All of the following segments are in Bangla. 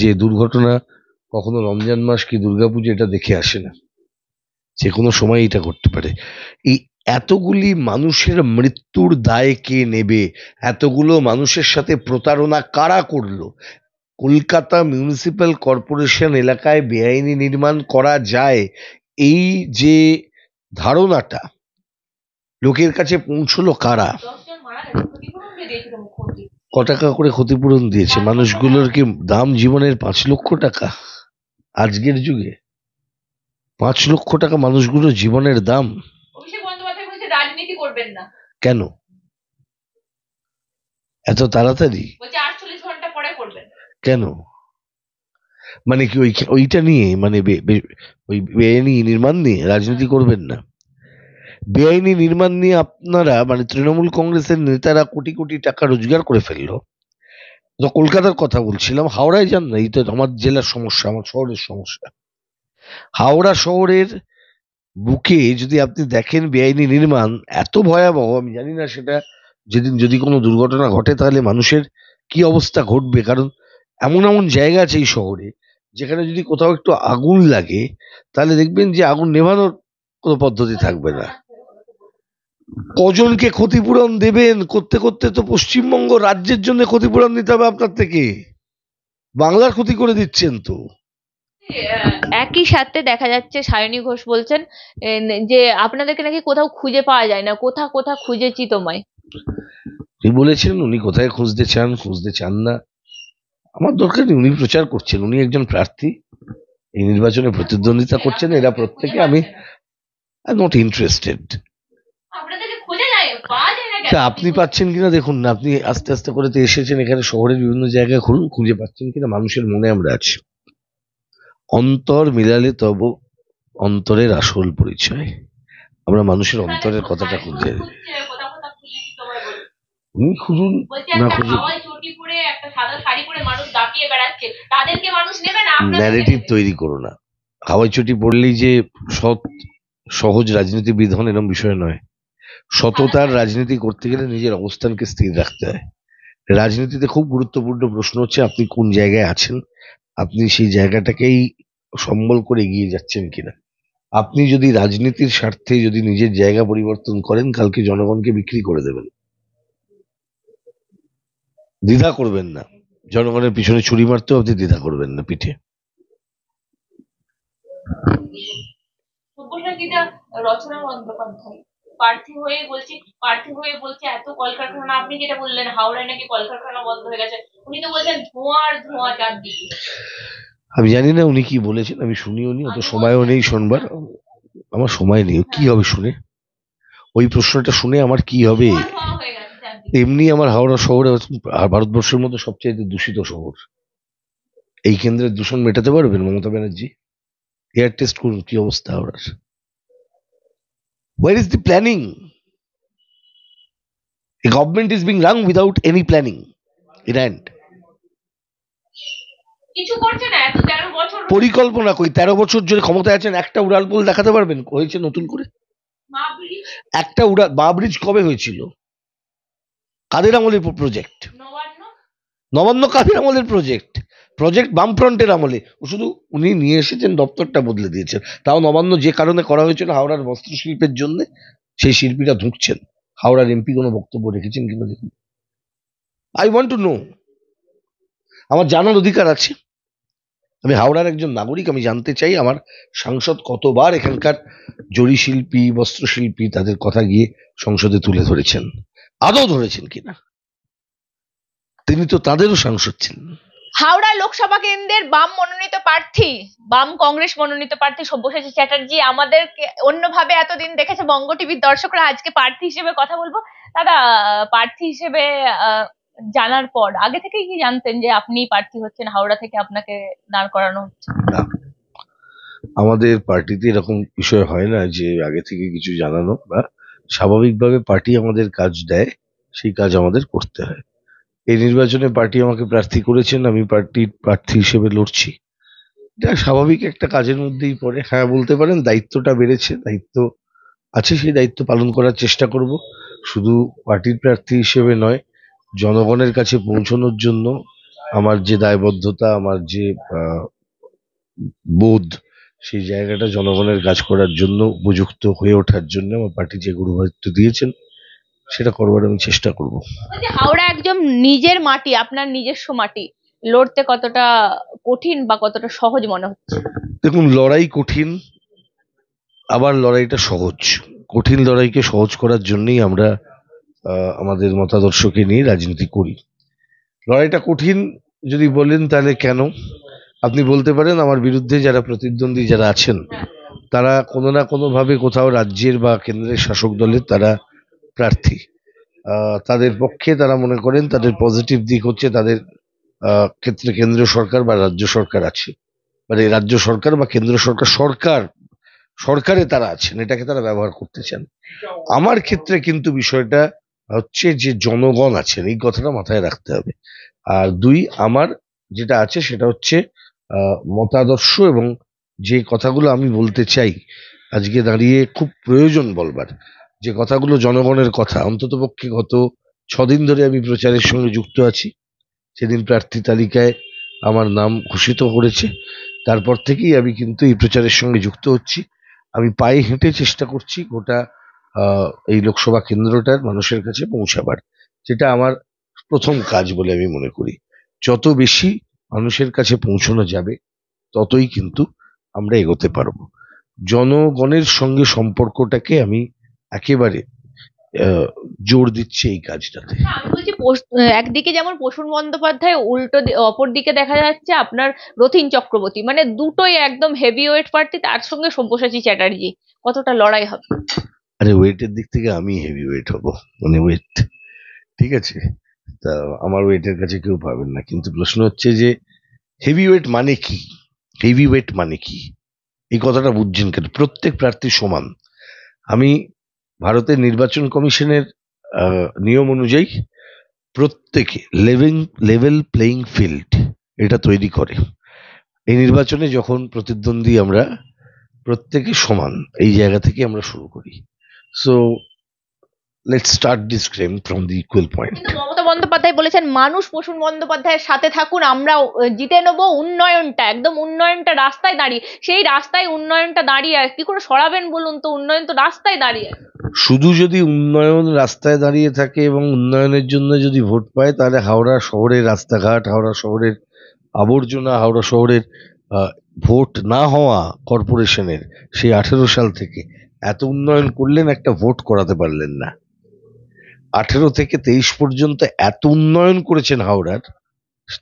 যে দুর্ঘটনা কখনো রমজান মাস কি দুর্গাপুজো এটা দেখে আসে না যে কোনো সময় এটা করতে পারে এই এতগুলি মানুষের মৃত্যুর দায় কে নেবে এতগুলো মানুষের সাথে প্রতারণা কারা করলো কলকাতা মিউনিসিপ্যাল কর্পোরেশন এলাকায় বেআইনি নির্মাণ করা যায় এই যে ধারণাটা লোকের কাছে পৌঁছলো কারা ক টাকা করে ক্ষতিপূরণ দিয়েছে মানুষগুলোর কি দাম জীবনের পাঁচ লক্ষ টাকা আজকের যুগে পাঁচ লক্ষ টাকা মানুষগুলো জীবনের দাম রাজনীতি করবেন না কেন এত তাড়াতাড়ি কেন মানে কি ওই ওইটা নিয়ে মানে ওই বেআইনি নির্মাণ নিয়ে রাজনীতি করবেন না বেআইনি নির্মাণ নিয়ে আপনারা মানে তৃণমূল কংগ্রেসের নেতারা কোটি কোটি টাকা রোজগার করে ফেললো তো কলকাতার কথা বলছিলাম হাওড়ায় যান না এই তো আমার জেলার সমস্যা আমার শহরের সমস্যা হাওড়া শহরের বুকে যদি আপনি দেখেন বেআইনি নির্মাণ এত ভয়াবহ আমি জানি না সেটা যেদিন যদি কোনো দুর্ঘটনা ঘটে তাহলে মানুষের কি অবস্থা ঘটবে কারণ এমন এমন জায়গা আছে এই শহরে যেখানে যদি কোথাও একটু আগুন লাগে তাহলে দেখবেন যে আগুন নেভানোর কোনো পদ্ধতি থাকবে না কজনকে ক্ষতিপূরণ দেবেন করতে করতে তো পশ্চিমবঙ্গ রাজ্যের জন্য ক্ষতিপূরণ দিতে হবে আপনার থেকে বাংলার ক্ষতি করে দিচ্ছেন তো একই সাথে দেখা যাচ্ছে সায়নী ঘোষ বলছেন যে আপনাদেরকে নাকি কোথাও খুঁজে পাওয়া যায় না কোথা কোথা খুঁজেছি তোমায় বলেছেন উনি কোথায় খুঁজতে চান খুঁজতে চান না আমার দরকার নেই উনি প্রচার করছেন উনি একজন প্রার্থী এই নির্বাচনে প্রতিদ্বন্দ্বিতা করছেন এরা প্রত্যেকে আমি নট ইন্টারেস্টেড তা আপনি পাচ্ছেন কিনা দেখুন না আপনি আস্তে আস্তে করে তো এসেছেন এখানে শহরের বিভিন্ন জায়গায় খুঁজুন খুঁজে পাচ্ছেন কিনা মানুষের মনে আমরা আছি অন্তর মিলালে তব অন্তরের আসল পরিচয় আমরা মানুষের অন্তরের কথাটা খুঁজে উনি খুঁজুন না খুঁজুন ন্যারেটিভ তৈরি করো না হাওয়াই ছুটি পড়লেই যে সৎ সহজ রাজনীতিবিদ এরম এরকম বিষয় নয় সততার রাজনীতি করতে গেলে নিজের অবস্থানকে স্থির রাখতে হয় রাজনীতিতে খুব গুরুত্বপূর্ণ প্রশ্ন হচ্ছে আপনি কোন জায়গায় আছেন আপনি সেই জায়গাটাকেই সম্বল করে এগিয়ে যাচ্ছেন কিনা আপনি যদি রাজনীতির স্বার্থে যদি নিজের জায়গা পরিবর্তন করেন কালকে জনগণকে বিক্রি করে দেবেন দ্বিধা করবেন না জনগণের পিছনে ছুরি মারতেও আপনি দ্বিধা করবেন না পিঠে রচনা বন্দ্যোপাধ্যায় প্রার্থী হয়ে বলছি প্রার্থী হয়ে বলছে এত কলকারখানা আপনি যেটা বললেন হাওড়ায় নাকি কলকারখানা বন্ধ হয়ে গেছে উনি তো বলছেন ধোঁয়া আর ধোঁয়া চারদিকে আমি জানি না উনি কি বলেছেন আমি শুনিও নি অত সময়ও নেই শোনবার আমার সময় নেই কি হ্যাঁ। হবে শুনে ওই প্রশ্নটা শুনে আমার কি হবে এমনি আমার হাওড়া শহরে আর ভারতবর্ষের মতো সবচেয়ে দূষিত শহর এই কেন্দ্রের দূষণ মেটাতে পারবেন মমতা ব্যানার্জি এয়ার টেস্ট করুন কি অবস্থা হাওড়ার Where is the planning? A government is being run without any planning. It কিছু পরিকল্পনা কই তেরো বছর ধরে ক্ষমতায় আছেন একটা উড়ালপুল দেখাতে পারবেন হয়েছে নতুন করে একটা উড়াল বাবরিজ কবে হয়েছিল কাদের আমলের প্রজেক্ট নবান্ন কাদের আমলের প্রজেক্ট প্রজেক্ট বামফ্রন্টের আমলে ও শুধু উনি নিয়ে এসেছেন দপ্তরটা বদলে দিয়েছেন তাও নবান্ন যে কারণে করা হয়েছিল হাওড়ার বস্ত্রশিল্পের জন্য সেই শিল্পীরা ধুঁকছেন হাওড়ার এমপি কোনো বক্তব্য রেখেছেন কিনা দেখুন আই ওয়ান্ট টু নো আমার জানার অধিকার আছে আমি হাওড়ার একজন নাগরিক আমি জানতে চাই আমার সাংসদ কতবার এখানকার জড়ি শিল্পী বস্ত্রশিল্পী তাদের কথা গিয়ে সংসদে তুলে ধরেছেন আদৌ ধরেছেন কিনা তিনি তো তাদেরও সাংসদ ছিলেন হাওড়া লোকসভা কেন্দ্রের বাম মনোনীত প্রার্থী বাম কংগ্রেস মনোনীত প্রার্থী সব্যসাচী চ্যাটার্জি আমাদের অন্যভাবে এতদিন দেখেছে বঙ্গ টিভির দর্শকরা আজকে প্রার্থী হিসেবে কথা বলবো দাদা প্রার্থী হিসেবে জানার পর আগে থেকে কি জানতেন যে আপনি প্রার্থী হচ্ছেন হাওড়া থেকে আপনাকে দাঁড় করানো হচ্ছে আমাদের পার্টিতে এরকম বিষয় হয় না যে আগে থেকে কিছু জানানো বা স্বাভাবিকভাবে পার্টি আমাদের কাজ দেয় সেই কাজ আমাদের করতে হয় এই নির্বাচনে পার্টি আমাকে প্রার্থী করেছেন আমি পার্টির প্রার্থী হিসেবে লড়ছি এটা স্বাভাবিক একটা কাজের মধ্যেই পড়ে হ্যাঁ বলতে পারেন দায়িত্বটা বেড়েছে দায়িত্ব আছে সেই দায়িত্ব পালন করার চেষ্টা করব শুধু পার্টির প্রার্থী হিসেবে নয় জনগণের কাছে পৌঁছানোর জন্য আমার যে দায়বদ্ধতা আমার যে বোধ সেই জায়গাটা জনগণের কাজ করার জন্য উপযুক্ত হয়ে ওঠার জন্য আমার পার্টি যে গুরুত্ব দিয়েছেন সেটা করবার আমি চেষ্টা করবো হাওড়া একদম নিজের মাটি আপনার নিজস্ব মাটি লড়তে কতটা কঠিন বা কতটা সহজ মনে হচ্ছে দেখুন লড়াই কঠিন আবার লড়াইটা সহজ কঠিন লড়াইকে সহজ করার জন্যই আমরা আমাদের মতাদর্শকে নিয়ে রাজনীতি করি লড়াইটা কঠিন যদি বলেন তাহলে কেন আপনি বলতে পারেন আমার বিরুদ্ধে যারা প্রতিদ্বন্দ্বী যারা আছেন তারা কোনো না কোনোভাবে কোথাও রাজ্যের বা কেন্দ্রের শাসক দলের তারা প্রার্থী তাদের পক্ষে তারা মনে করেন তাদের পজিটিভ দিক হচ্ছে তাদের ক্ষেত্রে কেন্দ্রীয় সরকার বা রাজ্য সরকার আছে মানে রাজ্য সরকার বা কেন্দ্র সরকার সরকার সরকারে তারা আছেন এটাকে তারা ব্যবহার করতে চান আমার ক্ষেত্রে কিন্তু বিষয়টা হচ্ছে যে জনগণ আছেন এই কথাটা মাথায় রাখতে হবে আর দুই আমার যেটা আছে সেটা হচ্ছে মতাদর্শ এবং যে কথাগুলো আমি বলতে চাই আজকে দাঁড়িয়ে খুব প্রয়োজন বলবার যে কথাগুলো জনগণের কথা অন্ততপক্ষে গত ছদিন ধরে আমি প্রচারের সঙ্গে যুক্ত আছি সেদিন প্রার্থী তালিকায় আমার নাম ঘোষিত করেছে তারপর থেকেই আমি কিন্তু এই প্রচারের সঙ্গে যুক্ত হচ্ছি আমি পায়ে হেঁটে চেষ্টা করছি গোটা এই লোকসভা কেন্দ্রটার মানুষের কাছে পৌঁছাবার যেটা আমার প্রথম কাজ বলে আমি মনে করি যত বেশি মানুষের কাছে পৌঁছানো যাবে ততই কিন্তু আমরা এগোতে পারব জনগণের সঙ্গে সম্পর্কটাকে আমি একেবারে জোর দিচ্ছে এই কাজটাতে আচ্ছা, বলছি একদিকে যেমন প্রসূন বন্দ্যোপাধ্যায় উল্টো অপর দিকে দেখা যাচ্ছে আপনার রথিন চক্রবর্তী মানে দুটোই একদম হেভি ওয়েট পার্টি তার সঙ্গে সব্যসাচী চ্যাটার্জি কতটা লড়াই হবে আরে ওয়েটের দিক থেকে আমি হেভি ওয়েট হব মানে ওয়েট ঠিক আছে তা আমার ওয়েটের কাছে কেউ পাবেন না কিন্তু প্রশ্ন হচ্ছে যে হেভি ওয়েট মানে কি হেভি ওয়েট মানে কি এই কথাটা বুঝছেন কেন প্রত্যেক প্রার্থী সমান আমি ভারতের নির্বাচন কমিশনের নিয়ম অনুযায়ী প্রত্যেকে লেভেল লেভেল প্লেয়িং ফিল্ড এটা তৈরি করে এই নির্বাচনে যখন প্রতিদ্বন্দ্বী আমরা প্রত্যেকে সমান এই জায়গা থেকে আমরা শুরু করি so let's start this cream from the equal point Mamata Bandyopadhyay বলেছেন মানুষ প্রসূন বন্দ্যোপাধ্যায়ের সাথে থাকুন আমরা জিতে নেব উন্নয়নটা একদম উন্নয়নটা রাস্তায় দাঁড়িয়ে সেই রাস্তায় উন্নয়নটা দাঁড়িয়ে কি করে সরাবেন বলুন তো উন্নয়ন তো রাস্তায় দাঁড়িয়ে শুধু যদি উন্নয়ন রাস্তায় দাঁড়িয়ে থাকে এবং উন্নয়নের জন্য যদি ভোট পায় তাহলে হাওড়া শহরের রাস্তাঘাট হাওড়া শহরের আবর্জনা হাওড়া শহরের ভোট না হওয়া কর্পোরেশনের সেই আঠেরো সাল থেকে এত উন্নয়ন করলেন একটা ভোট করাতে পারলেন না আঠেরো থেকে তেইশ পর্যন্ত এত উন্নয়ন করেছেন হাওড়ার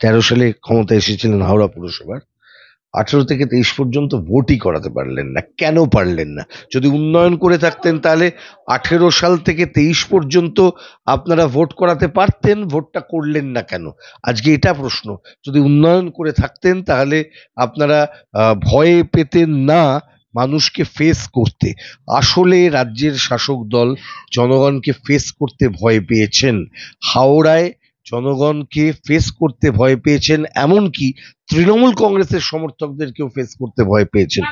তেরো সালে ক্ষমতা এসেছিলেন হাওড়া পুরসভার আঠেরো থেকে তেইশ পর্যন্ত ভোটই করাতে পারলেন না কেন পারলেন না যদি উন্নয়ন করে থাকতেন তাহলে আঠেরো সাল থেকে তেইশ পর্যন্ত আপনারা ভোট করাতে পারতেন ভোটটা করলেন না কেন আজকে এটা প্রশ্ন যদি উন্নয়ন করে থাকতেন তাহলে আপনারা ভয়ে পেতেন না মানুষকে ফেস করতে আসলে রাজ্যের শাসক দল জনগণকে ফেস করতে ভয় পেয়েছেন হাওড়ায় জনগণকে ফেস করতে ভয় পেয়েছেন এমনকি তৃণমূল কংগ্রেসের সমর্থকদেরকেও ফেস করতে ভয় পেয়েছেন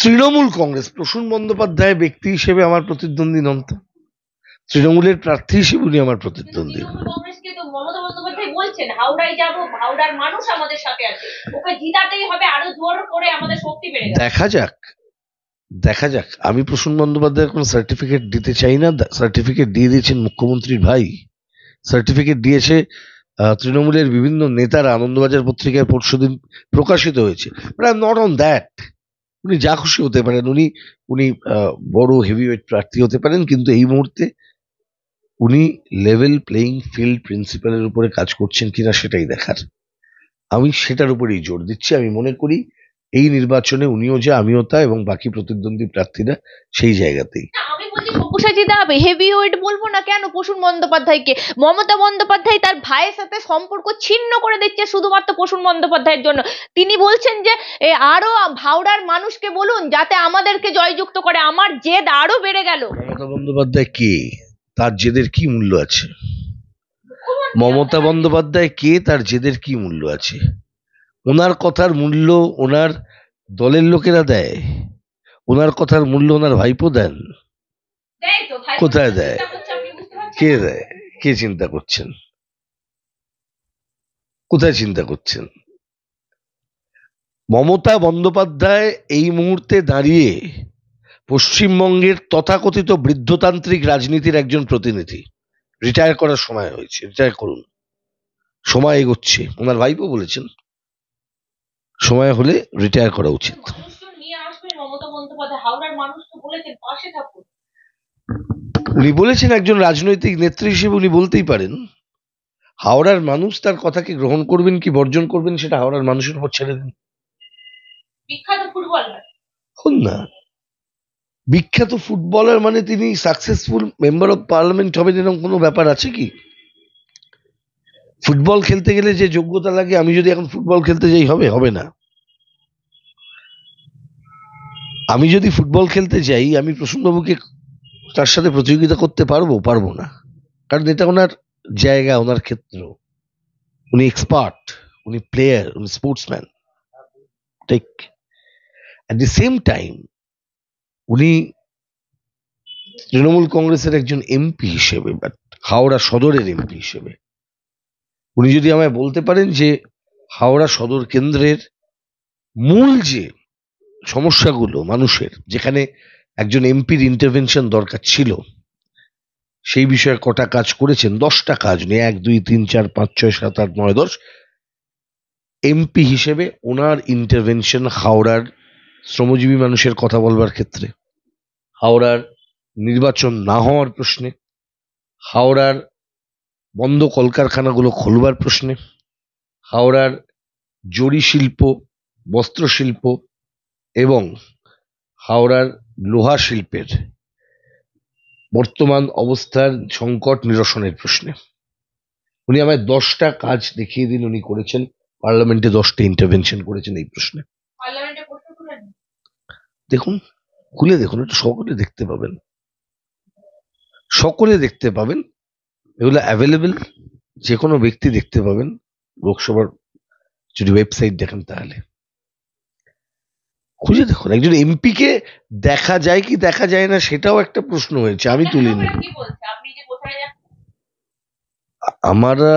তৃণমূল কংগ্রেস প্রসূন বন্দ্যোপাধ্যায় ব্যক্তি হিসেবে আমার প্রতিদ্বন্দ্বী নন তো তৃণমূলের প্রার্থী হিসেবে উনি আমার প্রতিদ্বন্দ্বী দেখা যাক দেখা যাক আমি প্রসূন বন্দ্যোপাধ্যায়ের কোনো সার্টিফিকেট দিতে চাই না সার্টিফিকেট দিয়ে দিয়েছেন মুখ্যমন্ত্রীর ভাই সার্টিফিকেট দিয়েছে তৃণমূলের বিভিন্ন নেতারা আনন্দবাজার পত্রিকায় পরশুদিন প্রকাশিত হয়েছে নট অন দ্যাট উনি যা খুশি হতে পারেন উনি উনি বড় হেভিওয়েট প্রার্থী হতে পারেন কিন্তু এই মুহূর্তে উনি লেভেল প্লেয়িং ফিল্ড প্রিন্সিপালের উপরে কাজ করছেন কিনা সেটাই দেখার আমি সেটার উপরেই জোর দিচ্ছি আমি মনে করি এই নির্বাচনে উনিও যা আমিও তা এবং বাকি প্রতিদ্বন্দ্বী প্রার্থীরা সেই জায়গাতেই বলছি বলবো না কেন মমতা বন্দ্যোপাধ্যায় তার ভাইয়ের সাথে সম্পর্ক ছিন্ন করে দিচ্ছে শুধুমাত্র বন্দ্যোপাধ্যায়ের জন্য তিনি বলছেন যে আরো হাওড়ার মানুষকে বলুন যাতে আমাদেরকে জয়যুক্ত করে আমার জেদ আরো বেড়ে গেল মমতা বন্দ্যোপাধ্যায় কে তার জেদের কি মূল্য আছে মমতা বন্দ্যোপাধ্যায় কে তার জেদের কি মূল্য আছে ওনার কথার মূল্য ওনার দলের লোকেরা দেয় ওনার কথার মূল্য ওনার ভাইপো দেন কোথায় দেয় কে দেয় কে চিন্তা করছেন কোথায় চিন্তা করছেন মমতা বন্দ্যোপাধ্যায় এই মুহূর্তে দাঁড়িয়ে পশ্চিমবঙ্গের তথাকথিত বৃদ্ধতান্ত্রিক রাজনীতির একজন প্রতিনিধি রিটায়ার করার সময় হয়েছে রিটায়ার করুন সময় এগোচ্ছে ওনার ভাইপো বলেছেন সময় হলে রিটায়ার করা উচিত নিয়ে আসবে মমতা বন্দ্যোপাধ্যায় হাওড়ার মানুষ তো বলেছেন পাশে থাকুন উনি বলেছেন একজন রাজনৈতিক নেত্রী হিসেবে উনি বলতেই পারেন হাওড়ার মানুষ তার কথাকে গ্রহণ করবেন কি বর্জন করবেন সেটা হাওড়ার মানুষের উপর ছেড়ে দিন না বিখ্যাত ফুটবলার মানে তিনি সাকসেসফুল মেম্বার অফ পার্লামেন্ট হবেন এরকম কোনো ব্যাপার আছে কি ফুটবল খেলতে গেলে যে যোগ্যতা লাগে আমি যদি এখন ফুটবল খেলতে যাই হবে হবে না আমি যদি ফুটবল খেলতে যাই আমি প্রসন্নবাবুকে তার সাথে প্রতিযোগিতা করতে পারবো পারবো না কারণ এটা ওনার জায়গা ওনার ক্ষেত্র উনি এক্সপার্ট উনি প্লেয়ার উনি স্পোর্টসম্যান ঠিক অ্যাট দি সেম টাইম উনি তৃণমূল কংগ্রেসের একজন এমপি হিসেবে বাট হাওড়া সদরের এমপি হিসেবে উনি যদি আমায় বলতে পারেন যে হাওড়া সদর কেন্দ্রের মূল যে সমস্যাগুলো মানুষের যেখানে একজন এমপির ইন্টারভেনশন দরকার ছিল সেই বিষয়ে কটা কাজ করেছেন দশটা কাজ নিয়ে এক দুই তিন চার পাঁচ ছয় সাত আট নয় দশ এমপি হিসেবে ওনার ইন্টারভেনশন হাওড়ার শ্রমজীবী মানুষের কথা বলবার ক্ষেত্রে হাওড়ার নির্বাচন না হওয়ার প্রশ্নে হাওড়ার বন্ধ কলকারখানাগুলো খুলবার প্রশ্নে হাওড়ার জরি শিল্প বস্ত্রশিল্প এবং হাওড়ার লোহা শিল্পের বর্তমান অবস্থার সংকট নিরসনের প্রশ্নে উনি আমায় দশটা কাজ দেখিয়ে দিন উনি করেছেন পার্লামেন্টে দশটা ইন্টারভেনশন করেছেন এই প্রশ্নে দেখুন খুলে দেখুন এটা সকলে দেখতে পাবেন সকলে দেখতে পাবেন এগুলো অ্যাভেলেবেল যে কোনো ব্যক্তি দেখতে পাবেন লোকসভার যদি ওয়েবসাইট দেখেন তাহলে খুঁজে দেখুন একজন এমপিকে কে দেখা যায় কি দেখা যায় না সেটাও একটা প্রশ্ন হয়েছে আমি তুলিনি আমরা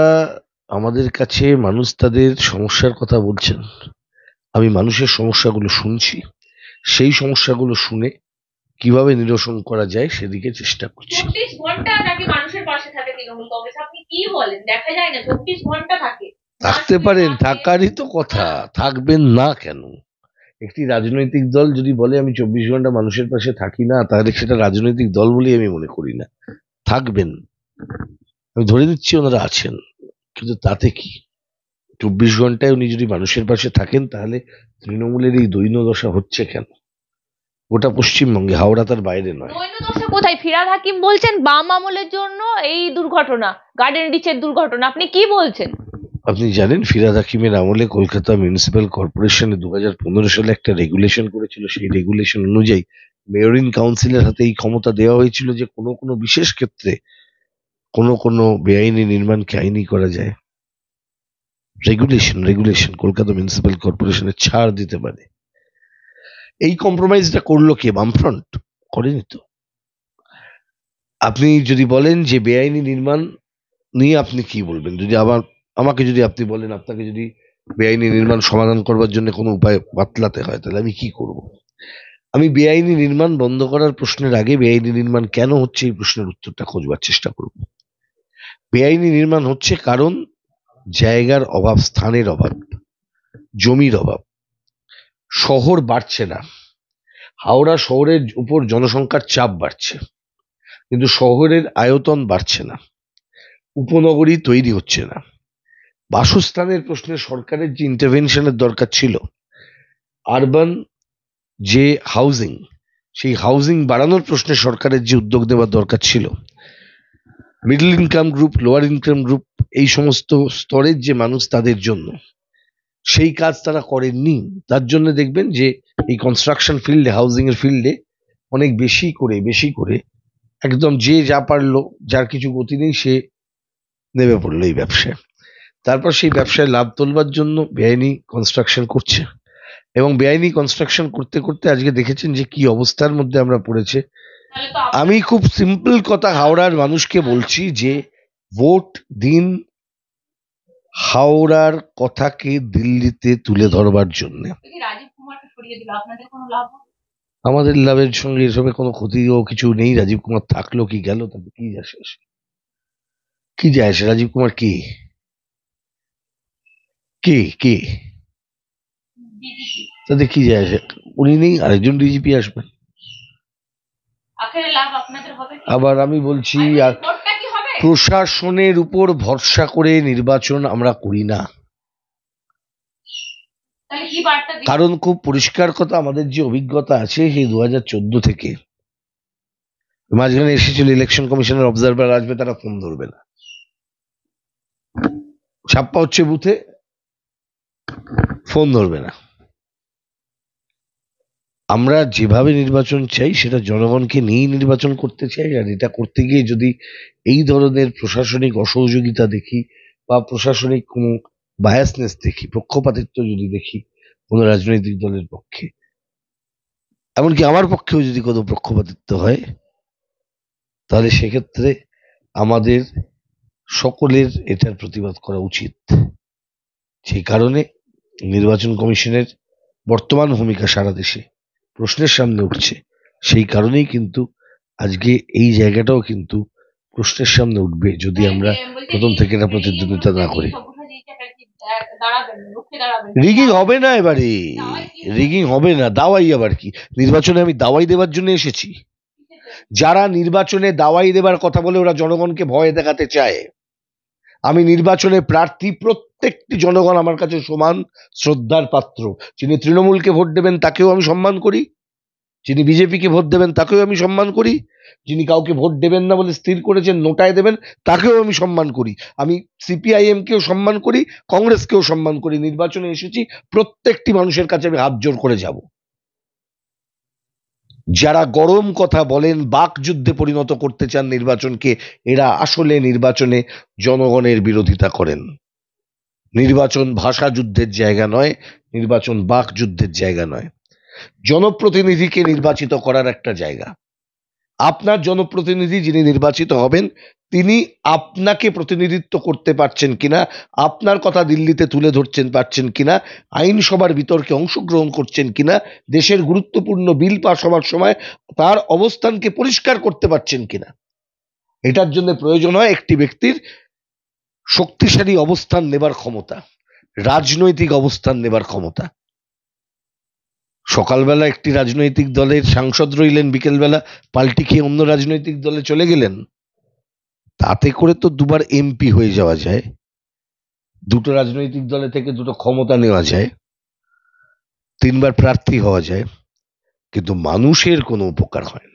আমাদের কাছে মানুষ তাদের সমস্যার কথা বলছেন আমি মানুষের সমস্যাগুলো শুনছি সেই সমস্যাগুলো শুনে কিভাবে নিরসন করা যায় সেদিকে চেষ্টা করছি থাকতে পারেন থাকারই তো কথা থাকবেন না কেন একটি রাজনৈতিক দল যদি বলে আমি চব্বিশ ঘন্টা মানুষের পাশে থাকি না তাহলে সেটা রাজনৈতিক দল বলেই আমি মনে করি না থাকবেন আমি ধরে দিচ্ছি ওনারা আছেন কিন্তু তাতে কি চব্বিশ ঘন্টায় উনি যদি মানুষের পাশে থাকেন তাহলে তৃণমূলের এই দৈন্য দশা হচ্ছে কেন গোটা পশ্চিমবঙ্গে হাওড়া তার বাইরে নয় কোথায় ফিরাদ হাকিম বলছেন বাম আমলের জন্য এই দুর্ঘটনা গার্ডেন রিচের দুর্ঘটনা আপনি কি বলছেন আপনি জানেন ফিরাদ হাকিমের আমলে কলকাতা মিউনিসিপ্যাল কর্পোরেশনে দু সালে একটা রেগুলেশন করেছিল সেই রেগুলেশন অনুযায়ী মেয়রিন কাউন্সিলের হাতে এই ক্ষমতা দেওয়া হয়েছিল যে কোনো কোনো বিশেষ ক্ষেত্রে কোনো কোনো বেআইনি নির্মাণকে আইনি করা যায় রেগুলেশন রেগুলেশন কলকাতা মিউনিসিপ্যাল কর্পোরেশনে ছাড় দিতে পারে এই কম্প্রোমাইজটা করলো কে বামফ্রন্ট করেনি তো আপনি যদি বলেন যে বেআইনি নির্মাণ নিয়ে আপনি কি বলবেন যদি আবার আমাকে যদি আপনি বলেন আপনাকে যদি বেআইনি নির্মাণ সমাধান করবার জন্য কোনো উপায় বাতলাতে হয় তাহলে আমি কি করব। আমি বেআইনি নির্মাণ বন্ধ করার প্রশ্নের আগে বেআইনি নির্মাণ কেন হচ্ছে এই প্রশ্নের উত্তরটা খোঁজবার চেষ্টা করব বেআইনি নির্মাণ হচ্ছে কারণ জায়গার অভাব স্থানের অভাব জমির অভাব শহর বাড়ছে না হাওড়া শহরের উপর জনসংখ্যার চাপ বাড়ছে কিন্তু শহরের আয়তন বাড়ছে না উপনগরী তৈরি হচ্ছে না বাসস্থানের প্রশ্নে সরকারের যে ইন্টারভেনশনের দরকার ছিল আরবান যে হাউজিং সেই হাউজিং বাড়ানোর প্রশ্নে সরকারের যে উদ্যোগ দেওয়ার দরকার ছিল middle income group lower income group এই সমস্ত স্তরের যে মানুষ তাদের জন্য সেই কাজ তারা করেননি তার জন্য দেখবেন যে এই কনস্ট্রাকশন ফিল্ডে হাউজিংয়ের ফিল্ডে অনেক বেশি করে বেশি করে একদম যে যা পারলো যার কিছু গতি নেই সে নেমে পড়লো এই ব্যবসায় তারপর সেই ব্যবসায় লাভ তোলবার জন্য বেআইনি কনস্ট্রাকশন করছে এবং বেআইনি কনস্ট্রাকশন করতে করতে আজকে দেখেছেন যে কি অবস্থার মধ্যে আমরা পড়েছে আমি খুব সিম্পল কথা হাওড়ার মানুষকে বলছি যে ভোট দিন হাওড়ার কথাকে দিল্লিতে তুলে ধরবার জন্য আমাদের লাভের সঙ্গে এসবে কোনো ক্ষতিও কিছু নেই রাজীব কুমার থাকলো কি গেল তাতে কি আসে কি যায় আসে রাজীব কুমার কি কে কে কি যায় উনি নেই আরেকজন ডিজিপি আবার আমি বলছি প্রশাসনের উপর ভরসা করে নির্বাচন আমরা করি না কারণ খুব পরিষ্কার কথা আমাদের যে অভিজ্ঞতা আছে সেই দু হাজার চোদ্দ থেকে মাঝখানে এসেছিল ইলেকশন কমিশনের অবজারভার আসবে তারা ফোন ধরবে না ছাপ্পা হচ্ছে বুথে ফোন ধরবে না আমরা যেভাবে নির্বাচন চাই সেটা জনগণকে নিয়েই নির্বাচন করতে চাই আর এটা করতে গিয়ে যদি এই ধরনের প্রশাসনিক অসহযোগিতা দেখি বা প্রশাসনিক কোনো বায়াসনেস দেখি পক্ষপাতিত্ব যদি দেখি কোনো রাজনৈতিক দলের পক্ষে এমনকি আমার পক্ষেও যদি কোনো পক্ষপাতিত্ব হয় তাহলে সেক্ষেত্রে আমাদের সকলের এটার প্রতিবাদ করা উচিত সেই কারণে নির্বাচন কমিশনের বর্তমান ভূমিকা সারা দেশে প্রশ্নের সামনে উঠছে সেই কারণেই কিন্তু আজকে এই জায়গাটাও কিন্তু প্রশ্নের সামনে উঠবে যদি হ্যাঁ, আমরা হ্যাঁ, প্রথম থেকে এটা প্রতিদ্বন্দ্বিতা না করি রিগিং হবে না এবারে রিগিং হবে না দাওয়াই আবার কি নির্বাচনে আমি দাওয়াই দেবার জন্য এসেছি যারা নির্বাচনে দাওয়াই দেবার কথা বলে ওরা জনগণকে ভয় দেখাতে চায় আমি নির্বাচনে প্রার্থী প্রত্যেকটি জনগণ আমার কাছে সমান শ্রদ্ধার পাত্র যিনি তৃণমূলকে ভোট দেবেন তাকেও আমি সম্মান করি যিনি বিজেপিকে ভোট দেবেন তাকেও আমি সম্মান করি যিনি কাউকে ভোট দেবেন না বলে স্থির করেছেন নোটায় দেবেন তাকেও আমি সম্মান করি আমি সিপিআইএমকেও সম্মান করি কংগ্রেসকেও সম্মান করি নির্বাচনে এসেছি প্রত্যেকটি মানুষের কাছে আমি হাত জোর করে যাব যারা গরম কথা বলেন বাক যুদ্ধে পরিণত করতে চান নির্বাচনকে এরা আসলে নির্বাচনে জনগণের বিরোধিতা করেন নির্বাচন ভাষা যুদ্ধের জায়গা নয় নির্বাচন বাক যুদ্ধের জায়গা নয় জনপ্রতিনিধিকে নির্বাচিত করার একটা জায়গা আপনার জনপ্রতিনিধি যিনি নির্বাচিত হবেন তিনি আপনাকে প্রতিনিধিত্ব করতে পারছেন কিনা আপনার কথা দিল্লিতে তুলে ধরছেন পারছেন কিনা আইনসভার বিতর্কে অংশগ্রহণ করছেন কিনা দেশের গুরুত্বপূর্ণ বিল পাশ হওয়ার সময় তার অবস্থানকে পরিষ্কার করতে পারছেন কিনা এটার জন্য প্রয়োজন হয় একটি ব্যক্তির শক্তিশালী অবস্থান নেবার ক্ষমতা রাজনৈতিক অবস্থান নেবার ক্ষমতা সকালবেলা একটি রাজনৈতিক দলের সাংসদ রইলেন বিকেলবেলা পাল্টি খেয়ে অন্য রাজনৈতিক দলে চলে গেলেন তাতে করে তো দুবার এমপি হয়ে যাওয়া যায় দুটো রাজনৈতিক দলে থেকে দুটো ক্ষমতা নেওয়া যায় তিনবার প্রার্থী হওয়া যায় কিন্তু মানুষের কোনো উপকার হয় না